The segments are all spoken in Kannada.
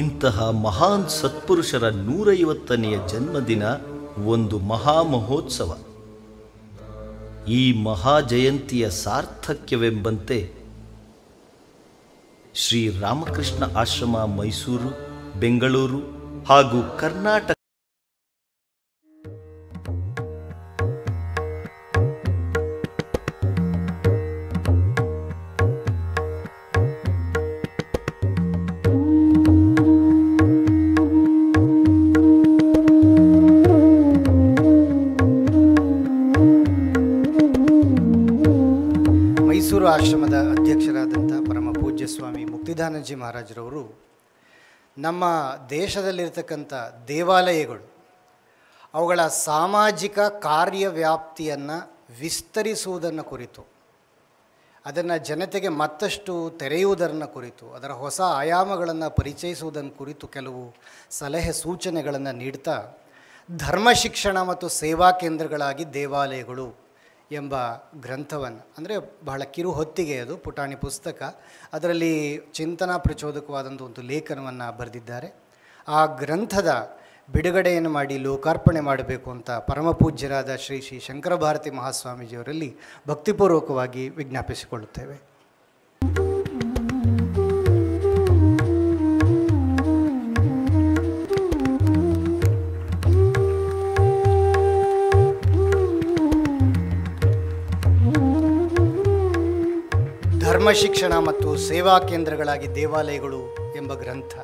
ಇಂತಹ ಮಹಾನ್ ಸತ್ಪುರುಷರ ನೂರೈವತ್ತನೆಯ ಜನ್ಮದಿನ ಒಂದು ಮಹಾಮಹೋತ್ಸವ ಈ ಮಹಾಜಯಂತಿಯ ಸಾರ್ಥಕ್ಯವೆಂಬಂತೆ ಶ್ರೀ ರಾಮಕೃಷ್ಣ ಆಶ್ರಮ ಮೈಸೂರು ಬೆಂಗಳೂರು ಹಾಗೂ ಕರ್ನಾಟಕ ಸ್ವಾಮೀಜಿ ಮಹಾರಾಜರವರು ನಮ್ಮ ದೇಶದಲ್ಲಿರ್ತಕ್ಕಂಥ ದೇವಾಲಯಗಳು ಅವುಗಳ ಸಾಮಾಜಿಕ ಕಾರ್ಯವ್ಯಾಪ್ತಿಯನ್ನು ವಿಸ್ತರಿಸುವುದನ್ನು ಕುರಿತು ಅದನ್ನು ಜನತೆಗೆ ಮತ್ತಷ್ಟು ತೆರೆಯುವುದನ್ನು ಕುರಿತು ಅದರ ಹೊಸ ಆಯಾಮಗಳನ್ನು ಪರಿಚಯಿಸುವುದನ್ನು ಕುರಿತು ಕೆಲವು ಸಲಹೆ ಸೂಚನೆಗಳನ್ನು ನೀಡ್ತಾ ಧರ್ಮ ಶಿಕ್ಷಣ ಮತ್ತು ಸೇವಾ ಕೇಂದ್ರಗಳಾಗಿ ದೇವಾಲಯಗಳು ಎಂಬ ಗ್ರಂಥವನ್ನು ಅಂದರೆ ಬಹಳ ಕಿರು ಹೊತ್ತಿಗೆ ಅದು ಪುಟಾಣಿ ಪುಸ್ತಕ ಅದರಲ್ಲಿ ಚಿಂತನಾ ಪ್ರಚೋದಕವಾದಂಥ ಒಂದು ಲೇಖನವನ್ನು ಬರೆದಿದ್ದಾರೆ ಆ ಗ್ರಂಥದ ಬಿಡುಗಡೆಯನ್ನು ಮಾಡಿ ಲೋಕಾರ್ಪಣೆ ಮಾಡಬೇಕು ಅಂತ ಪರಮಪೂಜ್ಯರಾದ ಶ್ರೀ ಶ್ರೀ ಶಂಕರಭಾರತಿ ಮಹಾಸ್ವಾಮೀಜಿಯವರಲ್ಲಿ ಭಕ್ತಿಪೂರ್ವಕವಾಗಿ ವಿಜ್ಞಾಪಿಸಿಕೊಳ್ಳುತ್ತೇವೆ ಧರ್ಮ ಶಿಕ್ಷಣ ಮತ್ತು ಸೇವಾ ಕೇಂದ್ರಗಳಾಗಿ ದೇವಾಲಯಗಳು ಎಂಬ ಗ್ರಂಥ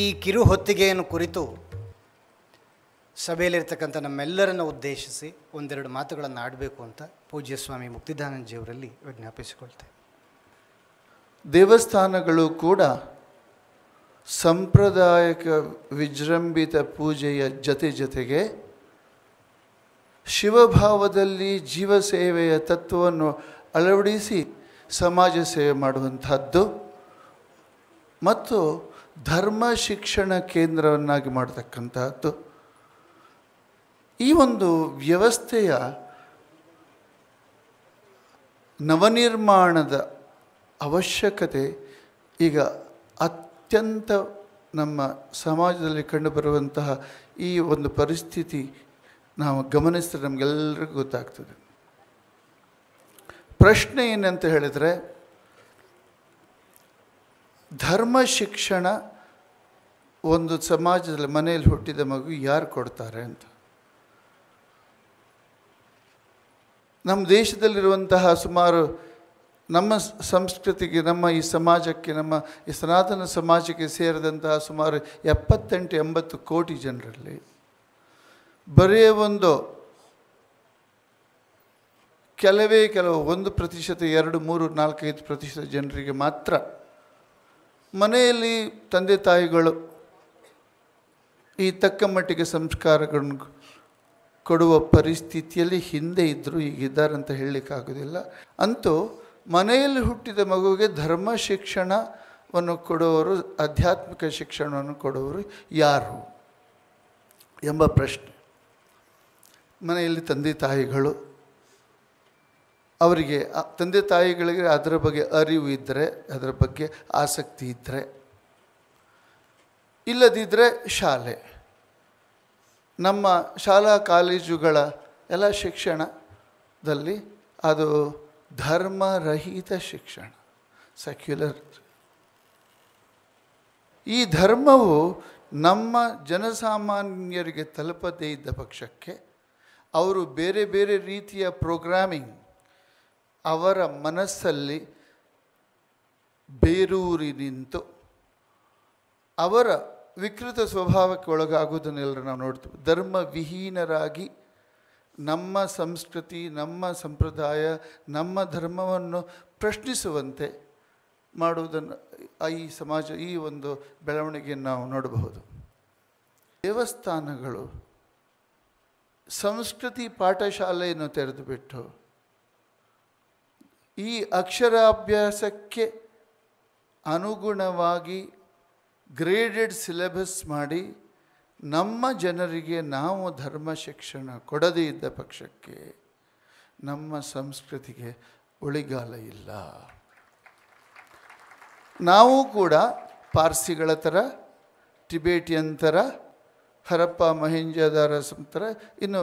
ಈ ಕಿರು ಹೊತ್ತಿಗೆಯನ್ನು ಕುರಿತು ಸಭೆಯಲ್ಲಿರ್ತಕ್ಕಂಥ ನಮ್ಮೆಲ್ಲರನ್ನು ಉದ್ದೇಶಿಸಿ ಒಂದೆರಡು ಮಾತುಗಳನ್ನು ಆಡಬೇಕು ಅಂತ ಪೂಜ್ಯ ಸ್ವಾಮಿ ಮುಕ್ತಿದಾನಂದಜಿಯವರಲ್ಲಿ ವಿಜ್ಞಾಪಿಸಿಕೊಳ್ತೇವೆ ದೇವಸ್ಥಾನಗಳು ಕೂಡ ಸಾಂಪ್ರದಾಯಿಕ ವಿಜೃಂಭಿತ ಪೂಜೆಯ ಜತೆ ಜೊತೆಗೆ ಶಿವಭಾವದಲ್ಲಿ ಜೀವಸೇವೆಯ ತತ್ವವನ್ನು ಅಳವಡಿಸಿ ಸಮಾಜ ಸೇವೆ ಮಾಡುವಂತಹದ್ದು ಮತ್ತು ಧರ್ಮ ಶಿಕ್ಷಣ ಕೇಂದ್ರವನ್ನಾಗಿ ಮಾಡತಕ್ಕಂತಹದ್ದು ಈ ಒಂದು ವ್ಯವಸ್ಥೆಯ ನವನಿರ್ಮಾಣದ ಅವಶ್ಯಕತೆ ಈಗ ಅತ್ ಅತ್ಯಂತ ನಮ್ಮ ಸಮಾಜದಲ್ಲಿ ಕಂಡುಬರುವಂತಹ ಈ ಒಂದು ಪರಿಸ್ಥಿತಿ ನಾವು ಗಮನಿಸಿದ್ರೆ ನಮಗೆಲ್ಲರಿಗೂ ಗೊತ್ತಾಗ್ತದೆ ಪ್ರಶ್ನೆ ಏನಂತ ಹೇಳಿದರೆ ಧರ್ಮ ಶಿಕ್ಷಣ ಒಂದು ಸಮಾಜದಲ್ಲಿ ಮನೆಯಲ್ಲಿ ಹುಟ್ಟಿದ ಮಗು ಯಾರು ಕೊಡ್ತಾರೆ ಅಂತ ನಮ್ಮ ದೇಶದಲ್ಲಿರುವಂತಹ ಸುಮಾರು ನಮ್ಮ ಸಂಸ್ಕೃತಿಗೆ ನಮ್ಮ ಈ ಸಮಾಜಕ್ಕೆ ನಮ್ಮ ಈ ಸನಾತನ ಸಮಾಜಕ್ಕೆ ಸೇರಿದಂತಹ ಸುಮಾರು ಎಪ್ಪತ್ತೆಂಟು ಎಂಬತ್ತು ಕೋಟಿ ಜನರಲ್ಲಿ ಬರೀ ಒಂದು ಕೆಲವೇ ಕೆಲವು ಒಂದು ಪ್ರತಿಶತ ಎರಡು ಮೂರು ನಾಲ್ಕೈದು ಪ್ರತಿಶತ ಜನರಿಗೆ ಮಾತ್ರ ಮನೆಯಲ್ಲಿ ತಂದೆ ತಾಯಿಗಳು ಈ ತಕ್ಕ ಮಟ್ಟಿಗೆ ಸಂಸ್ಕಾರಗಳನ್ನು ಕೊಡುವ ಪರಿಸ್ಥಿತಿಯಲ್ಲಿ ಹಿಂದೆ ಇದ್ದರು ಇದ್ದಾರೆ ಅಂತ ಹೇಳಲಿಕ್ಕಾಗೋದಿಲ್ಲ ಅಂತೂ ಮನೆಯಲ್ಲಿ ಹುಟ್ಟಿದ ಮಗುವಿಗೆ ಧರ್ಮ ಶಿಕ್ಷಣವನ್ನು ಕೊಡುವವರು ಆಧ್ಯಾತ್ಮಿಕ ಶಿಕ್ಷಣವನ್ನು ಕೊಡುವವರು ಯಾರು ಎಂಬ ಪ್ರಶ್ನೆ ಮನೆಯಲ್ಲಿ ತಂದೆ ತಾಯಿಗಳು ಅವರಿಗೆ ತಂದೆ ತಾಯಿಗಳಿಗೆ ಅದರ ಬಗ್ಗೆ ಅರಿವು ಇದ್ದರೆ ಅದರ ಬಗ್ಗೆ ಆಸಕ್ತಿ ಇದ್ದರೆ ಇಲ್ಲದಿದ್ದರೆ ಶಾಲೆ ನಮ್ಮ ಶಾಲಾ ಕಾಲೇಜುಗಳ ಎಲ್ಲ ಶಿಕ್ಷಣದಲ್ಲಿ ಅದು ಧರ್ಮರಹಿತ ಶಿಕ್ಷಣ ಸೆಕ್ಯುಲರ್ ಈ ಧರ್ಮವು ನಮ್ಮ ಜನಸಾಮಾನ್ಯರಿಗೆ ತಲುಪದೇ ಇದ್ದ ಪಕ್ಷಕ್ಕೆ ಅವರು ಬೇರೆ ಬೇರೆ ರೀತಿಯ ಪ್ರೋಗ್ರಾಮಿಂಗ್ ಅವರ ಮನಸ್ಸಲ್ಲಿ ಬೇರೂರಿ ನಿಂತು ಅವರ ವಿಕೃತ ಸ್ವಭಾವಕ್ಕೆ ಒಳಗಾಗುವುದನ್ನೆಲ್ಲರೂ ನಾವು ನೋಡ್ತೀವಿ ಧರ್ಮ ವಿಹೀನರಾಗಿ ನಮ್ಮ ಸಂಸ್ಕೃತಿ ನಮ್ಮ ಸಂಪ್ರದಾಯ ನಮ್ಮ ಧರ್ಮವನ್ನು ಪ್ರಶ್ನಿಸುವಂತೆ ಮಾಡುವುದನ್ನು ಈ ಸಮಾಜ ಈ ಒಂದು ಬೆಳವಣಿಗೆಯನ್ನು ನಾವು ನೋಡಬಹುದು ದೇವಸ್ಥಾನಗಳು ಸಂಸ್ಕೃತಿ ಪಾಠಶಾಲೆಯನ್ನು ತೆರೆದುಬಿಟ್ಟು ಈ ಅಕ್ಷರಾಭ್ಯಾಸಕ್ಕೆ ಅನುಗುಣವಾಗಿ ಗ್ರೇಡೆಡ್ ಸಿಲೆಬಸ್ ಮಾಡಿ ನಮ್ಮ ಜನರಿಗೆ ನಾವು ಧರ್ಮ ಶಿಕ್ಷಣ ಕೊಡದೇ ಇದ್ದ ಪಕ್ಷಕ್ಕೆ ನಮ್ಮ ಸಂಸ್ಕೃತಿಗೆ ಒಳಿಗಾಲ ಇಲ್ಲ ನಾವು ಕೂಡ ಪಾರ್ಸಿಗಳ ಥರ ಟಿಬೇಟಿಯನ್ ಥರ ಹರಪ್ಪ ಮಹಿಂಜದಾರ ಥರ ಇನ್ನು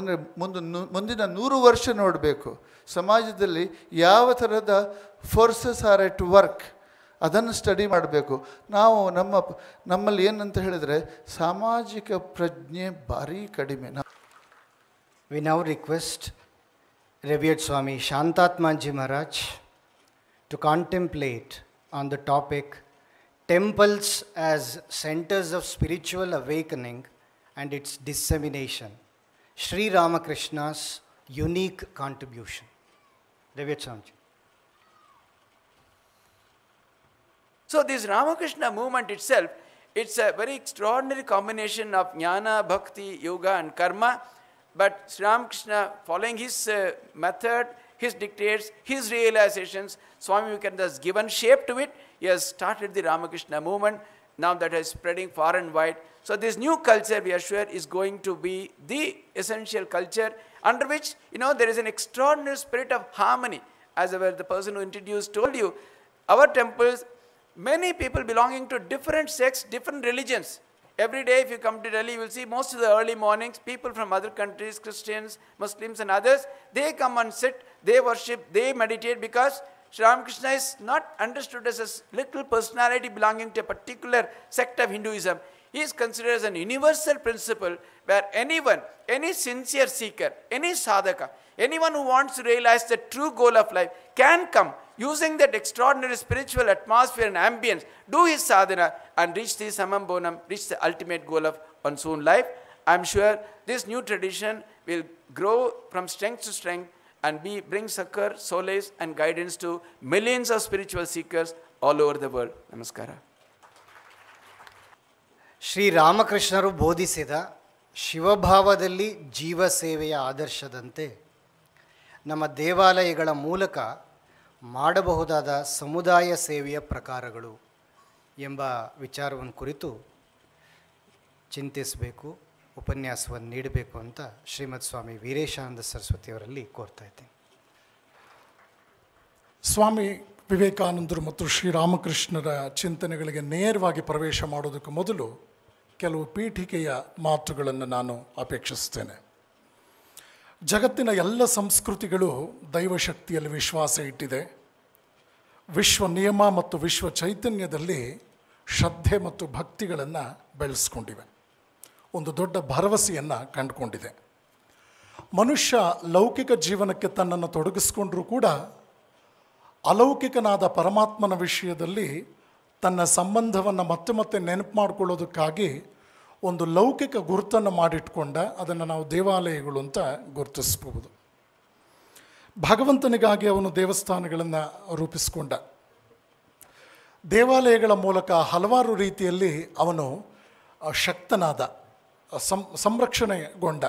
ಅಂದರೆ ಮುಂದೆ ಮುಂದಿನ ನೂರು ವರ್ಷ ನೋಡಬೇಕು ಸಮಾಜದಲ್ಲಿ ಯಾವ ಥರದ ಫೋರ್ಸಸ್ ಆರ್ ಎಟ್ ವರ್ಕ್ ಅದನ್ನು ಸ್ಟಡಿ ಮಾಡಬೇಕು ನಾವು ನಮ್ಮ ನಮ್ಮಲ್ಲಿ ಏನಂತ ಹೇಳಿದರೆ ಸಾಮಾಜಿಕ ಪ್ರಜ್ಞೆ ಭಾರಿ ಕಡಿಮೆ we now request revered Swami Shantatmaji Maharaj to contemplate on the topic temples as centres of spiritual awakening and its dissemination Sri Ramakrishna's unique contribution revered Swami So this Ramakrishna movement itself, it's a very extraordinary combination of jnana, bhakti, yoga and karma. But Sri Ramakrishna, following his uh, method, his dictates, his realizations, Swami Vivekananda has given shape to it. He has started the Ramakrishna movement, now that is spreading far and wide. So this new culture, we are sure, is going to be the essential culture under which, you know, there is an extraordinary spirit of harmony. As the person who introduced told you, our temples Many people belonging to different sects, different religions. Every day if you come to Delhi, you will see most of the early mornings, people from other countries, Christians, Muslims and others, they come and sit, they worship, they meditate because Sri Ramakrishna is not understood as a little personality belonging to a particular sect of Hinduism. He is considered as an universal principle where anyone, any sincere seeker, any sadhaka, anyone who wants to realize the true goal of life can come using that extraordinary spiritual atmosphere and ambience, do his sadhana and reach the samambonam, reach the ultimate goal of monsoon life. I'm sure this new tradition will grow from strength to strength and be, bring succor, solace, and guidance to millions of spiritual seekers all over the world. Namaskara. Ramakrishna Shri Shiva ಬೋಧಿಸಿದ Jiva ಜೀವ Adarshadante. ಆದರ್ಶದಂತೆ ನಮ್ಮ Egala Mulaka. ಮಾಡಬಹುದಾದ ಸಮುದಾಯ ಸೇವೆಯ ಪ್ರಕಾರಗಳು ಎಂಬ ವಿಚಾರವನ್ನು ಕುರಿತು ಚಿಂತಿಸಬೇಕು ಉಪನ್ಯಾಸವನ್ನು ನೀಡಬೇಕು ಅಂತ ಶ್ರೀಮದ್ ಸ್ವಾಮಿ ವೀರೇಶಾನಂದ ಸರಸ್ವತಿಯವರಲ್ಲಿ ಕೋರ್ತಾ ಸ್ವಾಮಿ ವಿವೇಕಾನಂದರು ಮತ್ತು ಶ್ರೀರಾಮಕೃಷ್ಣರ ಚಿಂತನೆಗಳಿಗೆ ನೇರವಾಗಿ ಪ್ರವೇಶ ಮಾಡೋದಕ್ಕೆ ಮೊದಲು ಕೆಲವು ಪೀಠಿಕೆಯ ಮಾತುಗಳನ್ನು ನಾನು ಅಪೇಕ್ಷಿಸ್ತೇನೆ ಜಗತ್ತಿನ ಎಲ್ಲ ಸಂಸ್ಕೃತಿಗಳು ದೈವಶಕ್ತಿಯಲ್ಲಿ ವಿಶ್ವಾಸ ಇಟ್ಟಿದೆ ವಿಶ್ವ ನಿಯಮ ಮತ್ತು ವಿಶ್ವ ಚೈತನ್ಯದಲ್ಲಿ ಶ್ರದ್ಧೆ ಮತ್ತು ಭಕ್ತಿಗಳನ್ನು ಬೆಳೆಸ್ಕೊಂಡಿವೆ ಒಂದು ದೊಡ್ಡ ಭರವಸೆಯನ್ನು ಕಂಡುಕೊಂಡಿದೆ ಮನುಷ್ಯ ಲೌಕಿಕ ಜೀವನಕ್ಕೆ ತನ್ನನ್ನು ತೊಡಗಿಸ್ಕೊಂಡ್ರೂ ಕೂಡ ಅಲೌಕಿಕನಾದ ಪರಮಾತ್ಮನ ವಿಷಯದಲ್ಲಿ ತನ್ನ ಸಂಬಂಧವನ್ನು ಮತ್ತೆ ಮತ್ತೆ ನೆನಪು ಮಾಡಿಕೊಳ್ಳೋದಕ್ಕಾಗಿ ಒಂದು ಲೌಕಿಕ ಗುರುತನ್ನು ಮಾಡಿಟ್ಕೊಂಡ ಅದನ್ನು ನಾವು ದೇವಾಲಯಗಳು ಅಂತ ಗುರುತಿಸ್ಬೋದು ಭಗವಂತನಿಗಾಗಿ ಅವನು ದೇವಸ್ಥಾನಗಳನ್ನು ರೂಪಿಸಿಕೊಂಡ ದೇವಾಲಯಗಳ ಮೂಲಕ ಹಲವಾರು ರೀತಿಯಲ್ಲಿ ಅವನು ಶಕ್ತನಾದ ಸಂ ಸಂರಕ್ಷಣೆಗೊಂಡ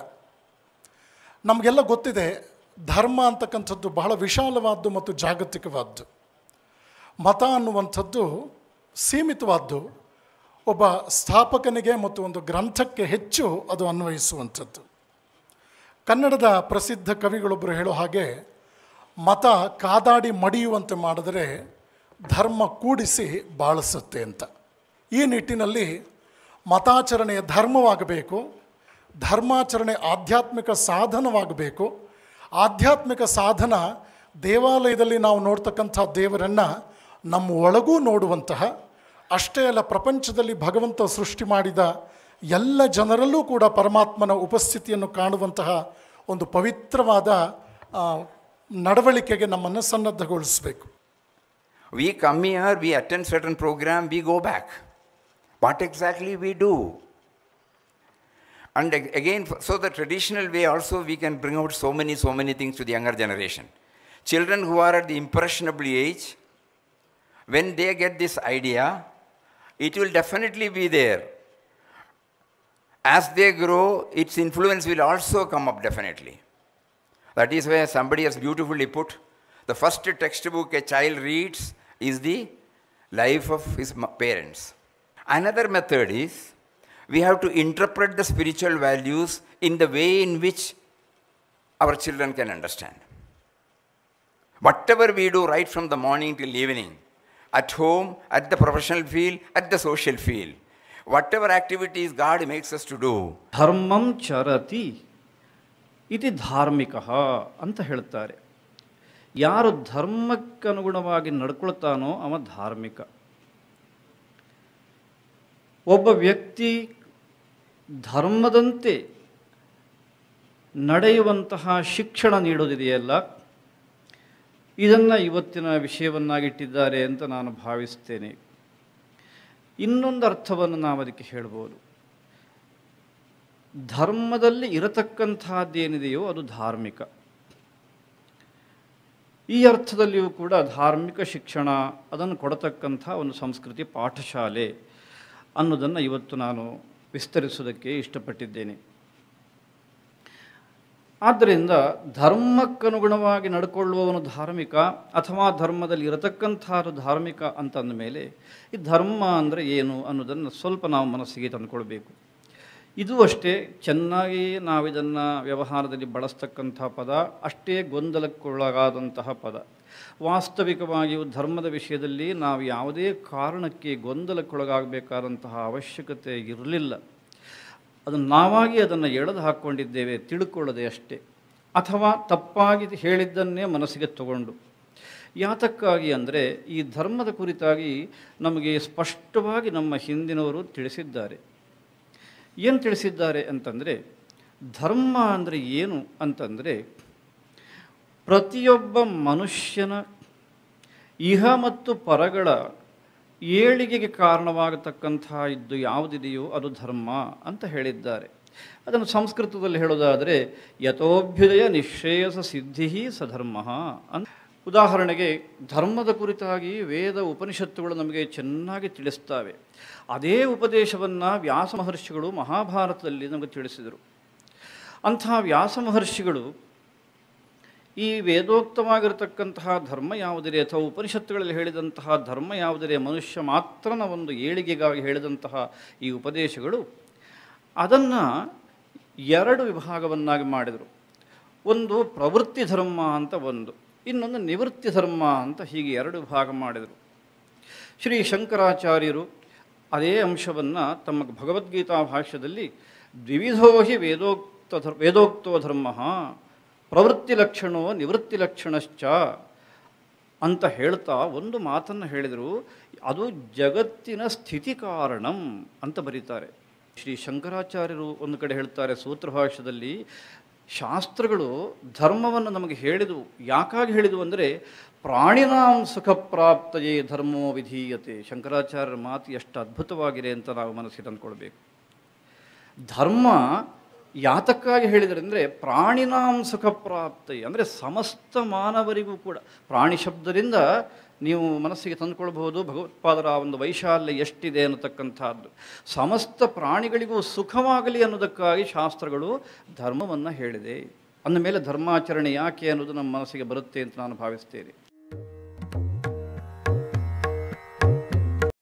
ನಮಗೆಲ್ಲ ಗೊತ್ತಿದೆ ಧರ್ಮ ಅಂತಕ್ಕಂಥದ್ದು ಬಹಳ ವಿಶಾಲವಾದ್ದು ಮತ್ತು ಜಾಗತಿಕವಾದ್ದು ಮತ ಅನ್ನುವಂಥದ್ದು ಸೀಮಿತವಾದ್ದು ಒಬ್ಬ ಸ್ಥಾಪಕನಿಗೆ ಮತ್ತು ಒಂದು ಗ್ರಂಥಕ್ಕೆ ಹೆಚ್ಚು ಅದು ಅನ್ವಯಿಸುವಂಥದ್ದು ಕನ್ನಡದ ಪ್ರಸಿದ್ಧ ಕವಿಗಳೊಬ್ಬರು ಹೇಳೋ ಹಾಗೆ ಮತ ಕಾದಾಡಿ ಮಡಿಯುವಂತೆ ಮಾಡಿದರೆ ಧರ್ಮ ಕೂಡಿಸಿ ಬಾಳಿಸುತ್ತೆ ಅಂತ ಈ ನಿಟ್ಟಿನಲ್ಲಿ ಮತಾಚರಣೆಯ ಧರ್ಮವಾಗಬೇಕು ಧರ್ಮಾಚರಣೆ ಆಧ್ಯಾತ್ಮಿಕ ಸಾಧನವಾಗಬೇಕು ಆಧ್ಯಾತ್ಮಿಕ ಸಾಧನ ದೇವಾಲಯದಲ್ಲಿ ನಾವು ನೋಡ್ತಕ್ಕಂಥ ದೇವರನ್ನು ನಮ್ಮ ಒಳಗೂ ನೋಡುವಂತಹ ಅಷ್ಟೇ ಅಲ್ಲ ಪ್ರಪಂಚದಲ್ಲಿ ಭಗವಂತ ಸೃಷ್ಟಿ ಮಾಡಿದ ಎಲ್ಲ ಜನರಲ್ಲೂ ಕೂಡ ಪರಮಾತ್ಮನ ಉಪಸ್ಥಿತಿಯನ್ನು ಕಾಣುವಂತಹ ಒಂದು ಪವಿತ್ರವಾದ ನಡವಳಿಕೆಗೆ ನಮ್ಮನ್ನು ಸನ್ನದ್ಧಗೊಳಿಸಬೇಕು we come here we attend certain programme we go back what exactly we do and again so the traditional way also we can bring out so many so many things to the younger generation children who are at the impressionable age when they get this idea it will definitely be there. As they grow, its influence will also come up definitely. That is where somebody has beautifully put, the first textbook a child reads is the life of his parents. Another method is, we have to interpret the spiritual values in the way in which our children can understand. Whatever we do right from the morning till evening, at home, at the professional field, at the social field. Whatever activities God makes us to do. Dharmam charati iti dharmikaha anta helatare. Yaru dharmakka nugunavagi narkulatano ama dharmika. Oba vyakti dharmadante nadayavantaha shikshana nidodhidhiyelak ಇದನ್ನು ಇವತ್ತಿನ ವಿಷಯವನ್ನಾಗಿಟ್ಟಿದ್ದಾರೆ ಅಂತ ನಾನು ಭಾವಿಸ್ತೇನೆ ಇನ್ನೊಂದು ಅರ್ಥವನ್ನು ನಾವು ಅದಕ್ಕೆ ಹೇಳ್ಬೋದು ಧರ್ಮದಲ್ಲಿ ಇರತಕ್ಕಂತಹದ್ದೇನಿದೆಯೋ ಅದು ಧಾರ್ಮಿಕ ಈ ಅರ್ಥದಲ್ಲಿಯೂ ಕೂಡ ಧಾರ್ಮಿಕ ಶಿಕ್ಷಣ ಅದನ್ನು ಕೊಡತಕ್ಕಂಥ ಒಂದು ಸಂಸ್ಕೃತಿ ಪಾಠಶಾಲೆ ಅನ್ನೋದನ್ನು ಇವತ್ತು ನಾನು ವಿಸ್ತರಿಸೋದಕ್ಕೆ ಇಷ್ಟಪಟ್ಟಿದ್ದೇನೆ ಆದ್ದರಿಂದ ಧರ್ಮಕ್ಕನುಗುಣವಾಗಿ ನಡ್ಕೊಳ್ಳುವವನು ಧಾರ್ಮಿಕ ಅಥವಾ ಧರ್ಮದಲ್ಲಿ ಇರತಕ್ಕಂಥದ್ದು ಧಾರ್ಮಿಕ ಅಂತಂದ ಮೇಲೆ ಈ ಧರ್ಮ ಅಂದರೆ ಏನು ಅನ್ನೋದನ್ನು ಸ್ವಲ್ಪ ನಾವು ಮನಸ್ಸಿಗೆ ತಂದುಕೊಳ್ಬೇಕು ಇದು ಅಷ್ಟೇ ಚೆನ್ನಾಗಿ ನಾವಿದನ್ನು ವ್ಯವಹಾರದಲ್ಲಿ ಬಳಸ್ತಕ್ಕಂಥ ಪದ ಅಷ್ಟೇ ಗೊಂದಲಕ್ಕೊಳಗಾದಂತಹ ಪದ ವಾಸ್ತವಿಕವಾಗಿಯೂ ಧರ್ಮದ ವಿಷಯದಲ್ಲಿ ನಾವು ಯಾವುದೇ ಕಾರಣಕ್ಕೆ ಗೊಂದಲಕ್ಕೊಳಗಾಗಬೇಕಾದಂತಹ ಅವಶ್ಯಕತೆ ಇರಲಿಲ್ಲ ಅದನ್ನು ನಾವಾಗಿ ಅದನ್ನು ಎಳೆದು ಹಾಕ್ಕೊಂಡಿದ್ದೇವೆ ತಿಳ್ಕೊಳ್ಳದೆ ಅಷ್ಟೇ ಅಥವಾ ತಪ್ಪಾಗಿ ಹೇಳಿದ್ದನ್ನೇ ಮನಸ್ಸಿಗೆ ತಗೊಂಡು ಯಾತಕ್ಕಾಗಿ ಅಂದರೆ ಈ ಧರ್ಮದ ಕುರಿತಾಗಿ ನಮಗೆ ಸ್ಪಷ್ಟವಾಗಿ ನಮ್ಮ ಹಿಂದಿನವರು ತಿಳಿಸಿದ್ದಾರೆ ಏನು ತಿಳಿಸಿದ್ದಾರೆ ಅಂತಂದರೆ ಧರ್ಮ ಅಂದರೆ ಏನು ಅಂತಂದರೆ ಪ್ರತಿಯೊಬ್ಬ ಮನುಷ್ಯನ ಇಹ ಮತ್ತು ಪರಗಳ ಏಳಿಗೆಗೆ ಕಾರಣವಾಗತಕ್ಕಂಥ ಇದ್ದು ಯಾವುದಿದೆಯೋ ಅದು ಧರ್ಮ ಅಂತ ಹೇಳಿದ್ದಾರೆ ಅದನ್ನು ಸಂಸ್ಕೃತದಲ್ಲಿ ಹೇಳೋದಾದರೆ ಯಥೋಭ್ಯುದಯ ನಿಶ್ರೇಯಸ ಸಿದ್ಧಿ ಸಧರ್ಮ ಅಂತ ಉದಾಹರಣೆಗೆ ಧರ್ಮದ ಕುರಿತಾಗಿ ವೇದ ಉಪನಿಷತ್ತುಗಳು ನಮಗೆ ಚೆನ್ನಾಗಿ ತಿಳಿಸ್ತಾವೆ ಅದೇ ಉಪದೇಶವನ್ನು ವ್ಯಾಸ ಮಹರ್ಷಿಗಳು ಮಹಾಭಾರತದಲ್ಲಿ ನಮಗೆ ತಿಳಿಸಿದರು ಅಂಥ ವ್ಯಾಸ ಮಹರ್ಷಿಗಳು ಈ ವೇದೋಕ್ತವಾಗಿರತಕ್ಕಂತಹ ಧರ್ಮ ಯಾವುದಿದೆ ಅಥವಾ ಉಪನಿಷತ್ತುಗಳಲ್ಲಿ ಹೇಳಿದಂತಹ ಧರ್ಮ ಯಾವುದಿದೆ ಮನುಷ್ಯ ಮಾತ್ರನ ಒಂದು ಏಳಿಗೆಗಾಗಿ ಹೇಳಿದಂತಹ ಈ ಉಪದೇಶಗಳು ಅದನ್ನು ಎರಡು ವಿಭಾಗವನ್ನಾಗಿ ಮಾಡಿದರು ಒಂದು ಪ್ರವೃತ್ತಿ ಧರ್ಮ ಅಂತ ಒಂದು ಇನ್ನೊಂದು ನಿವೃತ್ತಿ ಧರ್ಮ ಅಂತ ಹೀಗೆ ಎರಡು ವಿಭಾಗ ಮಾಡಿದರು ಶ್ರೀ ಶಂಕರಾಚಾರ್ಯರು ಅದೇ ಅಂಶವನ್ನು ತಮ್ಮ ಭಗವದ್ಗೀತಾ ಭಾಷ್ಯದಲ್ಲಿ ದ್ವಿವಿಧೋ ವೇದೋಕ್ತ ಧರ್ ವೇದೋಕ್ತೋ ಧರ್ಮ ಪ್ರವೃತ್ತಿ ಲಕ್ಷಣೋ ನಿವೃತ್ತಿ ಲಕ್ಷಣಶ್ಚ ಅಂತ ಹೇಳ್ತಾ ಒಂದು ಮಾತನ್ನು ಹೇಳಿದರು ಅದು ಜಗತ್ತಿನ ಸ್ಥಿತಿ ಕಾರಣಂ ಅಂತ ಬರೀತಾರೆ ಶ್ರೀ ಶಂಕರಾಚಾರ್ಯರು ಒಂದು ಕಡೆ ಹೇಳ್ತಾರೆ ಸೂತ್ರಭಾಷ್ಯದಲ್ಲಿ ಶಾಸ್ತ್ರಗಳು ಧರ್ಮವನ್ನು ನಮಗೆ ಹೇಳಿದವು ಯಾಕಾಗಿ ಹೇಳಿದವು ಅಂದರೆ ಪ್ರಾಣಿನಾಂ ಸುಖ ಪ್ರಾಪ್ತಯೇ ಧರ್ಮೋ ವಿಧೀಯತೆ ಶಂಕರಾಚಾರ್ಯರ ಮಾತು ಎಷ್ಟು ಅದ್ಭುತವಾಗಿದೆ ಅಂತ ನಾವು ಮನಸ್ಸಿಗೆ ತಂದುಕೊಳ್ಬೇಕು ಧರ್ಮ ಯಾತಕ್ಕಾಗಿ ಹೇಳಿದರೆ ಅಂದರೆ ಪ್ರಾಣಿನಾಂ ಸುಖ ಪ್ರಾಪ್ತಿ ಅಂದರೆ ಸಮಸ್ತ ಮಾನವರಿಗೂ ಕೂಡ ಪ್ರಾಣಿ ಶಬ್ದದಿಂದ ನೀವು ಮನಸ್ಸಿಗೆ ತಂದುಕೊಳ್ಬಹುದು ಭಗವತ್ಪಾದರ ಒಂದು ವೈಶಾಲ್ಯ ಎಷ್ಟಿದೆ ಅನ್ನತಕ್ಕಂಥದ್ದು ಸಮಸ್ತ ಪ್ರಾಣಿಗಳಿಗೂ ಸುಖವಾಗಲಿ ಅನ್ನೋದಕ್ಕಾಗಿ ಶಾಸ್ತ್ರಗಳು ಧರ್ಮವನ್ನು ಹೇಳಿದೆ ಅಂದಮೇಲೆ ಧರ್ಮಾಚರಣೆ ಯಾಕೆ ಅನ್ನೋದು ನಮ್ಮ ಮನಸ್ಸಿಗೆ ಬರುತ್ತೆ ಅಂತ ನಾನು ಭಾವಿಸ್ತೇನೆ